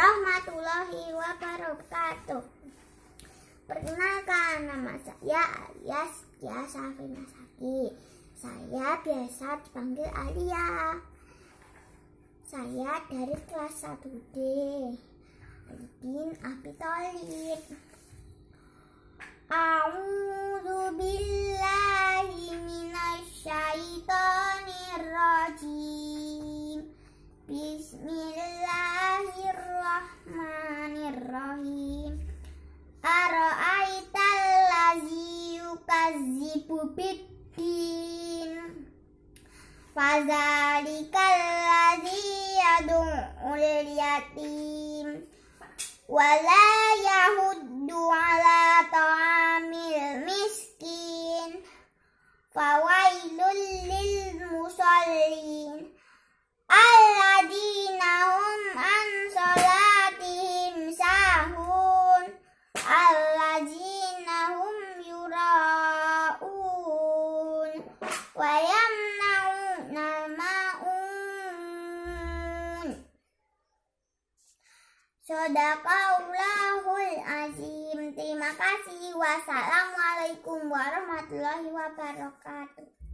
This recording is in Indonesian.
warahmatullahi wabarakatuh Perkenalkan nama saya alias ya Safina Saki Saya biasa dipanggil Alia Saya dari kelas 1D Aidin Abitolid A'udzu billahi fitin fazalikal ladzi yad'u ala ta'amil miskin fawailul Sodakallahul azim. Terima kasih. Wassalamualaikum warahmatullahi wabarakatuh.